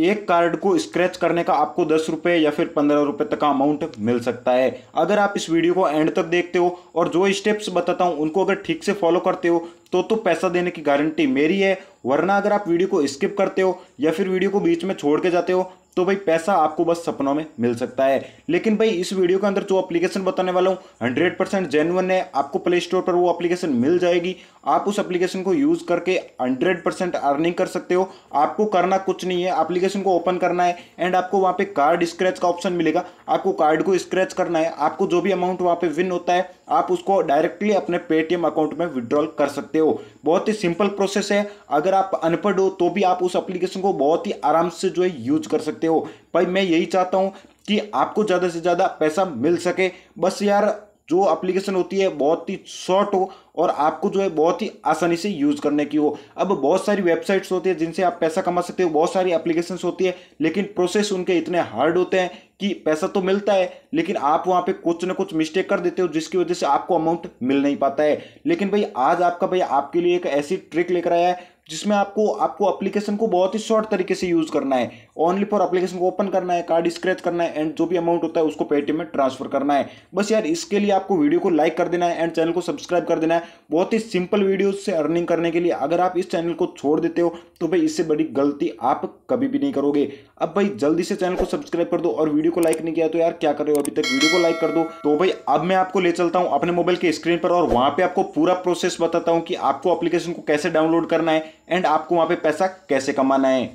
एक कार्ड को स्क्रैच करने का आपको दस रुपये या फिर पंद्रह रुपये तक का अमाउंट मिल सकता है अगर आप इस वीडियो को एंड तक देखते हो और जो स्टेप्स बताता हूँ उनको अगर ठीक से फॉलो करते हो तो तो पैसा देने की गारंटी मेरी है वरना अगर आप वीडियो को स्किप करते हो या फिर वीडियो को बीच में छोड़ के जाते हो तो भाई पैसा आपको बस सपनों में मिल सकता है लेकिन भाई इस वीडियो के अंदर जो अप्लीकेशन बताने वाला हूँ हंड्रेड परसेंट जेनुअन है आपको प्ले स्टोर पर वो अप्लीकेशन मिल जाएगी आप उस एप्लीकेशन को यूज करके हंड्रेड परसेंट अर्निंग कर सकते हो आपको करना कुछ नहीं है एप्लीकेशन को ओपन करना है एंड आपको वहाँ पे कार्ड स्क्रैच का ऑप्शन मिलेगा आपको कार्ड को स्क्रैच करना है आपको जो भी अमाउंट वहाँ पे विन होता है आप उसको डायरेक्टली अपने पेटीएम अकाउंट में विड्रॉल कर सकते हो बहुत ही सिंपल प्रोसेस है अगर आप अनपढ़ हो तो भी आप उस एप्लीकेशन को बहुत ही आराम से जो है यूज कर सकते हो भाई मैं यही चाहता हूँ कि आपको ज़्यादा से ज़्यादा पैसा मिल सके बस यार जो एप्लीकेशन होती है बहुत ही शॉर्ट हो और आपको जो है बहुत ही आसानी से यूज़ करने की हो अब बहुत सारी वेबसाइट्स होती है जिनसे आप पैसा कमा सकते हो बहुत सारी एप्लीकेशन होती है लेकिन प्रोसेस उनके इतने हार्ड होते हैं कि पैसा तो मिलता है लेकिन आप वहाँ पे कुछ ना कुछ मिस्टेक कर देते हो जिसकी वजह से आपको अमाउंट मिल नहीं पाता है लेकिन भाई आज आपका भाई आपके लिए एक ऐसी ट्रिक लेकर आया है जिसमें आपको आपको एप्लीकेशन को बहुत ही शॉर्ट तरीके से यूज़ करना है ओनली फॉर एप्लीकेशन को ओपन करना है कार्ड स्क्रैच करना है एंड जो भी अमाउंट होता है उसको पेटीएम में ट्रांसफर करना है बस यार इसके लिए आपको वीडियो को लाइक कर देना है एंड चैनल को सब्सक्राइब कर देना है बहुत ही सिंपल वीडियो से अर्निंग करने के लिए अगर आप इस चैनल को छोड़ देते हो तो भाई इससे बड़ी गलती आप कभी भी नहीं करोगे अब भाई जल्दी से चैनल को सब्सक्राइब कर दो और वीडियो को लाइक नहीं किया तो यार क्या कर रहे हो अभी तक वीडियो को लाइक कर दो तो भाई अब मैं आपको ले चलता हूँ अपने मोबाइल के स्क्रीन पर और वहाँ पर आपको पूरा प्रोसेस बताता हूँ कि आपको अप्लीकेशन को कैसे डाउनलोड करना है एंड आपको वहाँ पे पैसा कैसे कमाना है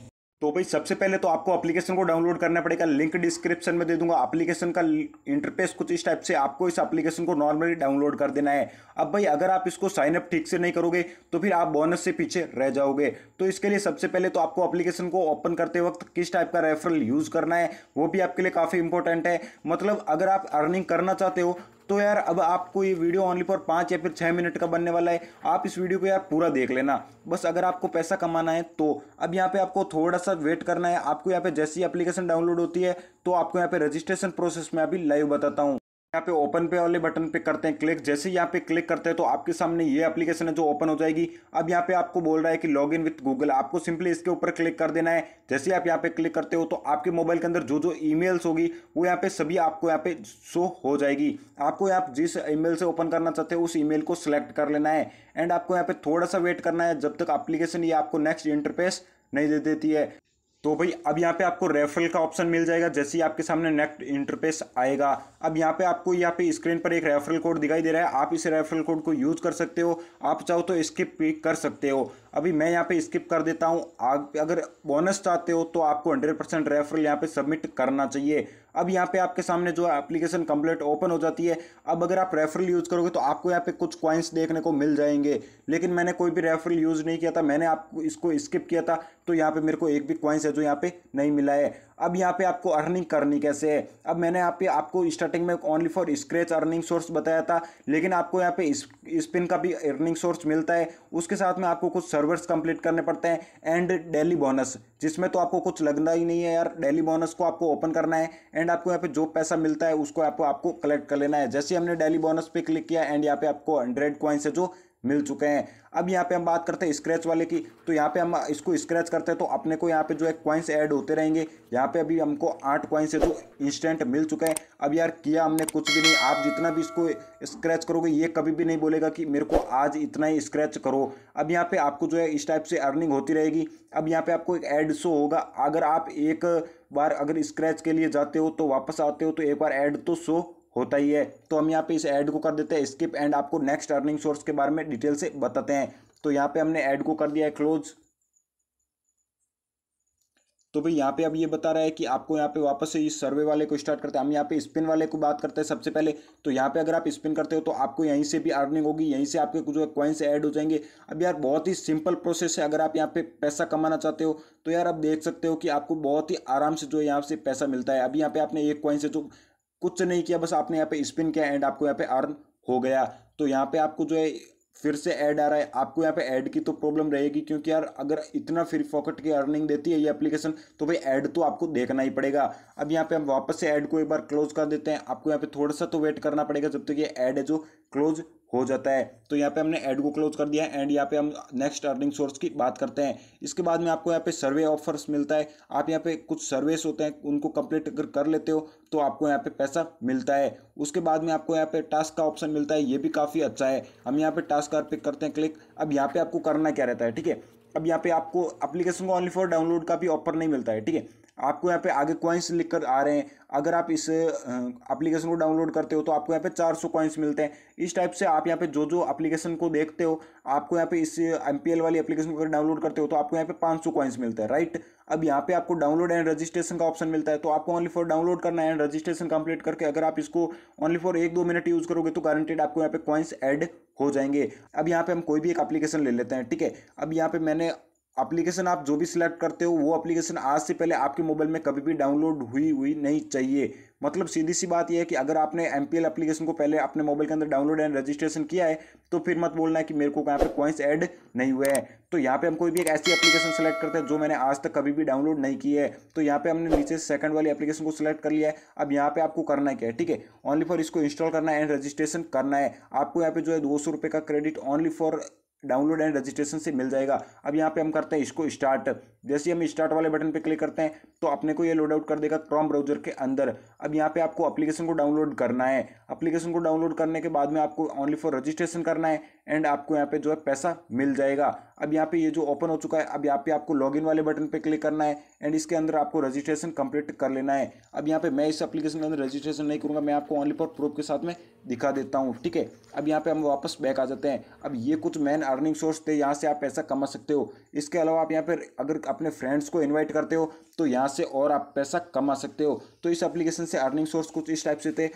तो भाई सबसे पहले तो आपको एप्लीकेशन को डाउनलोड करना पड़ेगा लिंक डिस्क्रिप्शन में दे दूंगा एप्लीकेशन का इंटरफेस कुछ इस टाइप से आपको इस एप्लीकेशन को नॉर्मली डाउनलोड कर देना है अब भाई अगर आप इसको साइन अप ठीक से नहीं करोगे तो फिर आप बोनस से पीछे रह जाओगे तो इसके लिए सबसे पहले तो आपको एप्लीकेशन को ओपन करते वक्त किस टाइप का रेफरल यूज़ करना है वो भी आपके लिए काफ़ी इंपॉर्टेंट है मतलब अगर आप अर्निंग करना चाहते हो तो यार अब आपको ये वीडियो ओनली फॉर पाँच या फिर छः मिनट का बनने वाला है आप इस वीडियो को यार पूरा देख लेना बस अगर आपको पैसा कमाना है तो अब यहाँ पे आपको थोड़ा सा वेट करना है आपको यहाँ पे जैसी एप्लीकेशन डाउनलोड होती है तो आपको यहाँ पे रजिस्ट्रेशन प्रोसेस में अभी लाइव बताता हूँ यहाँ पे ओपन पे वाले बटन पे करते हैं क्लिक जैसे यहाँ पे क्लिक करते हैं तो आपके सामने ये एप्लीकेशन है जो ओपन हो जाएगी अब यहाँ पे आपको बोल रहा है कि लॉग इन विथ गूगल आपको सिंपली इसके ऊपर क्लिक कर देना है जैसे आप यहाँ पे क्लिक करते हो तो आपके मोबाइल के अंदर जो जो ईमेल्स होगी वो यहाँ पे सभी आपको यहाँ पे शो हो जाएगी आपको यहाँ जिस ई से ओपन करना चाहते हो उस ई को सिलेक्ट कर लेना है एंड आपको यहाँ पे थोड़ा सा वेट करना है जब तक अप्लीकेशन ये आपको नेक्स्ट इंटरपेस नहीं दे देती है तो भाई अब यहाँ पे आपको रेफरल का ऑप्शन मिल जाएगा जैसे ही आपके सामने नेक्स्ट इंटरफेस आएगा अब यहाँ पे आपको यहाँ पे स्क्रीन पर एक रेफरल कोड दिखाई दे रहा है आप इस रेफरल कोड को यूज़ कर सकते हो आप चाहो तो स्किप भी कर सकते हो अभी मैं यहाँ पे स्किप कर देता हूँ आप अगर बोनस चाहते हो तो आपको हंड्रेड परसेंट रेफरल यहाँ पे सबमिट करना चाहिए अब यहाँ पे आपके सामने जो एप्लीकेशन कंप्लीट ओपन हो जाती है अब अगर आप रेफरल यूज़ करोगे तो आपको यहाँ पे कुछ क्वाइंस देखने को मिल जाएंगे लेकिन मैंने कोई भी रेफरल यूज़ नहीं किया था मैंने आपको इसको स्किप किया था तो यहाँ पे मेरे को एक भी क्वाइंस है जो यहाँ पे नहीं मिला है अब यहाँ पे आपको अर्निंग करनी कैसे है अब मैंने यहाँ पे आपको स्टार्टिंग में only for scratch earning source बताया था लेकिन आपको यहाँ पे स्पिन का भी अर्निंग सोर्स मिलता है उसके साथ में आपको कुछ सर्वर्स कंप्लीट करने पड़ते हैं एंड डेली बोनस जिसमें तो आपको कुछ लगना ही नहीं है यार डेली बोनस को आपको ओपन करना है एंड आपको यहाँ पे जो पैसा मिलता है उसको आपको आपको कलेक्ट कर लेना है जैसे हमने डेली बोनस पे क्लिक किया एंड यहाँ पे आपको हंड्रेड कॉइन्स है जो मिल चुके हैं अब यहाँ पे हम बात करते हैं स्क्रैच वाले की तो यहाँ पे हम इसको स्क्रैच करते हैं तो अपने को यहाँ पे जो है कॉइन्स ऐड होते रहेंगे यहाँ पे अभी हमको आठ कॉइन्स है जो इंस्टेंट मिल चुके हैं अब यार किया हमने कुछ भी नहीं आप जितना भी इसको स्क्रैच करोगे ये कभी भी नहीं बोलेगा कि मेरे को आज इतना ही स्क्रैच करो अब यहाँ पर आपको जो है इस टाइप से अर्निंग होती रहेगी अब यहाँ पर आपको एक एड शो होगा अगर आप एक बार अगर स्क्रैच के लिए जाते हो तो वापस आते हो तो एक बार एड तो शो होता ही है तो हम यहाँ पे इस ऐड को कर देते हैं स्किप एंड आपको नेक्स्ट अर्निंग सोर्स के बारे में डिटेल से बताते हैं तो यहाँ पे हमने ऐड को कर दिया है क्लोज तो भाई यहाँ पे अब ये बता रहा है कि आपको यहाँ पे वापस से इस सर्वे वाले को स्टार्ट करते हैं हम यहाँ पे स्पिन वाले को बात करते हैं सबसे पहले तो यहाँ पे अगर आप स्पिन करते हो तो आपको यहीं से भी अर्निंग होगी यहीं से आपके कुछ कॉइन्स ऐड हो जाएंगे अब यार बहुत ही सिंपल प्रोसेस है अगर आप यहाँ पे पैसा कमाना चाहते हो तो यार आप देख सकते हो कि आपको बहुत ही आराम से जो यहाँ से पैसा मिलता है अभी यहाँ पे आपने एक कॉइन से जो कुछ नहीं किया बस आपने यहाँ पे स्पिन किया एंड आपको यहाँ पे अर्न हो गया तो यहाँ पे आपको जो है फिर से ऐड आ रहा है आपको यहाँ पे ऐड की तो प्रॉब्लम रहेगी क्योंकि यार अगर इतना फ्री फॉकेट की अर्निंग देती है ये एप्लीकेशन तो भाई ऐड तो आपको देखना ही पड़ेगा अब यहाँ पे हम वापस से ऐड को एक बार क्लोज कर देते हैं आपको यहाँ पे थोड़ा सा तो वेट करना पड़ेगा जब तक तो ये ऐड है जो क्लोज हो जाता है तो यहाँ पे हमने ऐड को क्लोज कर दिया है एंड यहाँ पे हम नेक्स्ट अर्निंग सोर्स की बात करते हैं इसके बाद में आपको यहाँ पे सर्वे ऑफर्स मिलता है आप यहाँ पे कुछ सर्वेस होते हैं उनको कंप्लीट अगर कर लेते हो तो आपको यहाँ पे पैसा मिलता है उसके बाद में आपको यहाँ पे टास्क का ऑप्शन मिलता है ये भी काफ़ी अच्छा है हम यहाँ पर टास्क कार पिक करते हैं क्लिक अब यहाँ पर आपको करना क्या रहता है ठीक है अब यहाँ पे आपको एप्लीकेशन को ओनली फॉर डाउनलोड का भी ऑफर नहीं मिलता है ठीक है आपको यहाँ पे आगे कॉइन्स लिख कर आ रहे हैं अगर आप इस एप्लीकेशन को डाउनलोड करते हो तो आपको यहाँ पे 400 कॉइन्स मिलते हैं इस टाइप से आप यहाँ पे जो जो एप्लीकेशन को देखते हो आपको यहाँ पे इस एम वाली एप्लीकेशन को अगर डाउनलोड करते हो तो आपको यहाँ पे 500 कॉइन्स मिलता है राइट अब यहाँ पे आपको डाउनलोड एंड रजिस्ट्रेशन का ऑप्शन मिलता है तो आपको ओनली फॉर डाउनलोड करना है एंड रजिस्ट्रेशन कंप्लीट करके अगर आप इसको ओनली फॉर एक दो मिनट यूज़ करोगे तो गारंटेड आपको यहाँ पे कॉइन्स एड हो जाएंगे अब यहाँ पे हम कोई भी एक एप्लीकेशन ले लेते हैं ठीक है अब यहाँ पे मैंने एप्लीकेशन आप जो भी सिलेक्ट करते हो वो एप्लीकेशन आज से पहले आपके मोबाइल में कभी भी डाउनलोड हुई हुई नहीं चाहिए मतलब सीधी सी बात यह है कि अगर आपने एम पी एप्लीकेशन को पहले अपने मोबाइल के अंदर डाउनलोड एंड रजिस्ट्रेशन किया है तो फिर मत बोलना है कि मेरे को कहाँ पे कॉइन्स ऐड नहीं हुए हैं तो यहाँ पे हम कोई भी एक ऐसी एप्लीकेशन सेलेक्ट करते हैं जो मैंने आज तक कभी भी डाउनलोड नहीं की है तो यहाँ पे हमने नीचे सेकंड वाली एप्लीकेशन को सिलेक्ट कर लिया है अब यहाँ पे आपको करना क्या है ठीक है ओनली फॉर इसको इंस्टॉल करना है एंड रजिस्ट्रेशन करना है आपको यहाँ पे जो है दो सौ का credit only for download and registration से मिल जाएगा अब यहाँ पे हम करते हैं इसको स्टार्ट जैसे हम स्टार्ट वाले बटन पे क्लिक करते हैं तो अपने को ये लोड आउट कर देगा क्रॉम ब्राउजर के अंदर अब यहाँ पे आपको एप्लीकेशन को डाउनलोड करना है एप्लीकेशन को डाउनलोड करने के बाद में आपको ओनली फॉर रजिस्ट्रेशन करना है एंड आपको यहाँ पे जो है पैसा मिल जाएगा अब यहाँ पे ये जो ओपन हो चुका है अब यहाँ पे आपको लॉग वाले बटन पर क्लिक करना है एंड इसके अंदर आपको रजिस्ट्रेशन कंप्लीट कर लेना है अब यहाँ पे मैं इस एप्लीकेशन के अंदर रजिस्ट्रेशन नहीं करूँगा मैं आपको ओनली फॉर प्रूफ के साथ में दिखा देता हूँ ठीक है अब यहाँ पे हम वापस बैक आ जाते हैं अब ये कुछ मैन अर्निंग सोर्स थे यहाँ से आप पैसा कमा सकते हो इसके अलावा आप यहाँ पर अगर अपने फ्रेंड्स को इन्वाइट करते हो तो यहाँ से और आप पैसा कमा सकते हो तो इस एप्लीकेशन से अर्निंग सोर्स कुछ इस टाइप से थे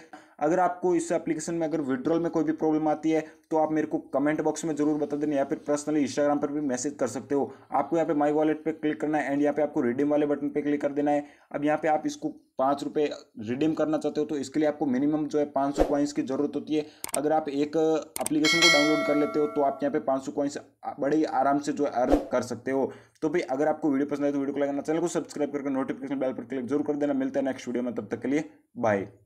अगर आपको इस एप्लीकेशन में अगर विड्रॉल में कोई भी प्रॉब्लम आती है तो आप मेरे को कमेंट बॉक्स में जरूर बता देना या फिर पर्सनली इंस्टाग्राम पर भी मैसेज कर सकते हो आपको यहाँ पे माई वॉलेट पे क्लिक करना है एंड यहाँ पे आपको रिडीम वाले बटन पे क्लिक कर देना है अब यहाँ पे आप इसको पाँच रुपये रिडीम करना चाहते हो तो इसके लिए आपको मिनिमम जो है पाँच सौ कॉइंस की ज़रूरत होती है अगर आप एक एप्लीकेशन को डाउनलोड कर लेते हो तो आप यहाँ पे पाँच सौ कॉइंस बड़े ही आराम से जो अर्न कर सकते हो तो भाई अगर आपको वीडियो पसंद आए तो वीडियो को लगाना चैनल को सब्सक्राइब करके नोटिफिकेशन बेल पर क्लिक जरूर कर देना मिलता है नेक्स्ट वीडियो में तब तक के लिए बाय